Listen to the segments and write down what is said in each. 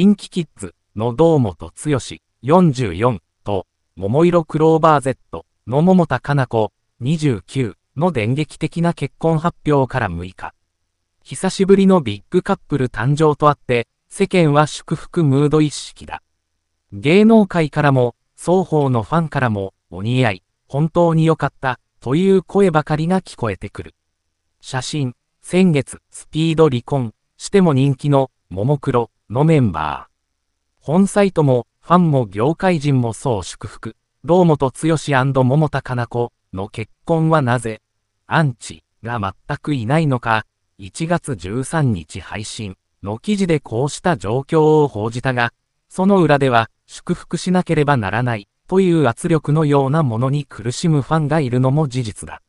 近畿キッズの堂本剛44と、桃色クローバー Z の桃田かな子29の電撃的な結婚発表から6日。久しぶりのビッグカップル誕生とあって、世間は祝福ムード一式だ。芸能界からも、双方のファンからも、お似合い、本当に良かった、という声ばかりが聞こえてくる。写真、先月、スピード離婚、しても人気の、ももクロ、のメンバー。本サイトも、ファンも業界人もそう祝福。堂本剛桃田かな子の結婚はなぜ、アンチが全くいないのか、1月13日配信の記事でこうした状況を報じたが、その裏では、祝福しなければならないという圧力のようなものに苦しむファンがいるのも事実だ。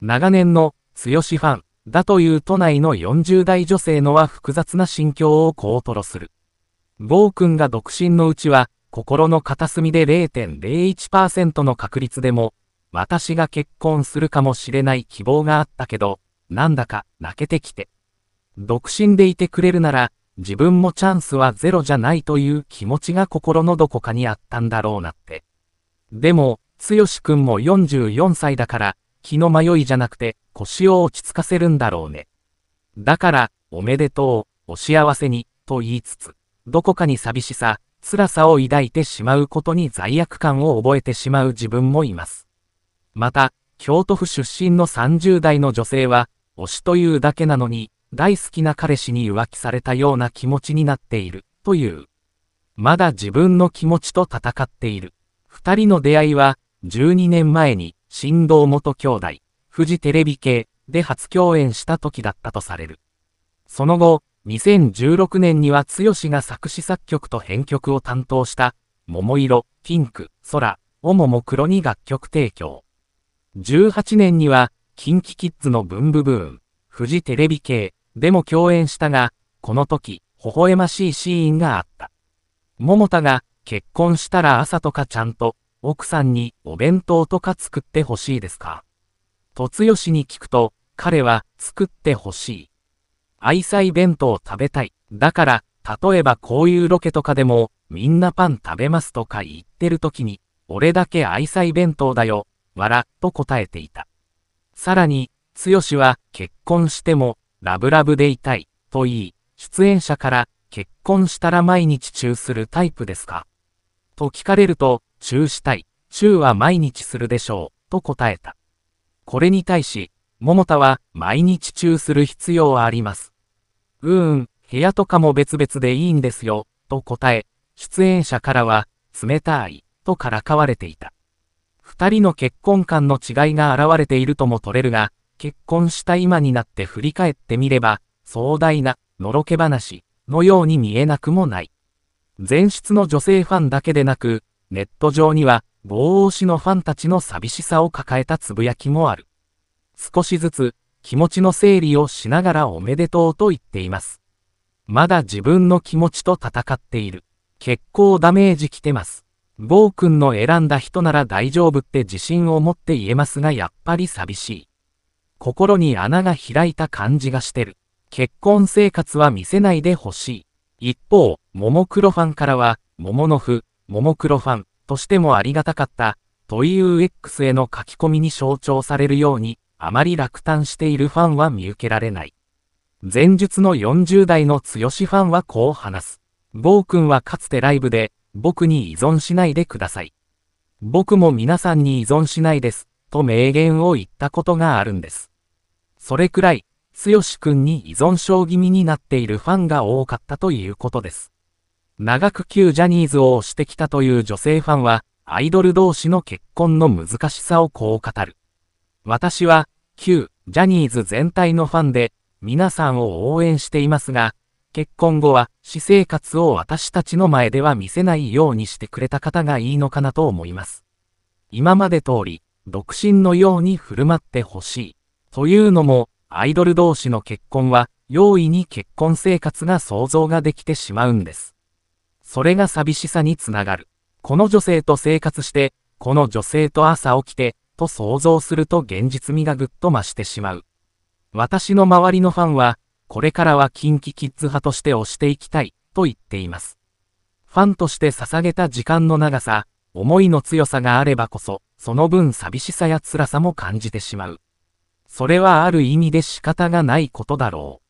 長年の、剛ファンだという都内の40代女性のは複雑な心境をこう吐露する。ゴー君が独身のうちは、心の片隅で0.01%の確率でも、私が結婚するかもしれない希望があったけど、なんだか泣けてきて。独身でいてくれるなら、自分もチャンスはゼロじゃないという気持ちが心のどこかにあったんだろうなって。でも、つよしくんも44歳だから、気の迷いじゃなくて、腰を落ち着かせるんだろうね。だから、おめでとう、お幸せに、と言いつつ、どこかに寂しさ、辛さを抱いてしまうことに罪悪感を覚えてしまう自分もいます。また、京都府出身の30代の女性は、推しというだけなのに、大好きな彼氏に浮気されたような気持ちになっている、という。まだ自分の気持ちと戦っている。二人の出会いは、12年前に、振動元兄弟、フジテレビ系で初共演した時だったとされる。その後、2016年には剛が作詞作曲と編曲を担当した、桃色、ピンク、空、をもも黒に楽曲提供。18年には、キンキキッズの文ンブーン、フジテレビ系でも共演したが、この時、微笑ましいシーンがあった。桃田が、結婚したら朝とかちゃんと、奥さんにお弁当とか作ってほしいですか突吉に聞くと、彼は作ってほしい。愛妻弁当を食べたい。だから、例えばこういうロケとかでも、みんなパン食べますとか言ってる時に、俺だけ愛妻弁当だよ、わら、と答えていた。さらに、剛は結婚しても、ラブラブでいたい、と言い、出演者から、結婚したら毎日中するタイプですかと聞かれると、中したい、中は毎日するでしょう、と答えた。これに対し、桃田は毎日中する必要はあります。うーん、部屋とかも別々でいいんですよ、と答え、出演者からは、冷たい、とからかわれていた。二人の結婚観の違いが現れているとも取れるが、結婚した今になって振り返ってみれば、壮大な、のろけ話、のように見えなくもない。前室の女性ファンだけでなく、ネット上には、棒押しのファンたちの寂しさを抱えたつぶやきもある。少しずつ気持ちの整理をしながらおめでとうと言っています。まだ自分の気持ちと戦っている。結構ダメージきてます。ゴー君の選んだ人なら大丈夫って自信を持って言えますがやっぱり寂しい。心に穴が開いた感じがしてる。結婚生活は見せないでほしい。一方、ももクロファンからは、もものふ、ももクロファン、としてもありがたかった、という X への書き込みに象徴されるように、あまり落胆しているファンは見受けられない。前述の40代の強しファンはこう話す。ゴー君はかつてライブで、僕に依存しないでください。僕も皆さんに依存しないです、と名言を言ったことがあるんです。それくらい、強し君に依存症気味になっているファンが多かったということです。長く旧ジャニーズを推してきたという女性ファンは、アイドル同士の結婚の難しさをこう語る。私は、旧ジャニーズ全体のファンで、皆さんを応援していますが、結婚後は、私生活を私たちの前では見せないようにしてくれた方がいいのかなと思います。今まで通り、独身のように振る舞ってほしい。というのも、アイドル同士の結婚は、容易に結婚生活が想像ができてしまうんです。それが寂しさにつながる。この女性と生活して、この女性と朝起きて、と想像すると現実味がぐっと増してしまう。私の周りのファンは、これからはンキキッズ派として推していきたい、と言っています。ファンとして捧げた時間の長さ、思いの強さがあればこそ、その分寂しさや辛さも感じてしまう。それはある意味で仕方がないことだろう。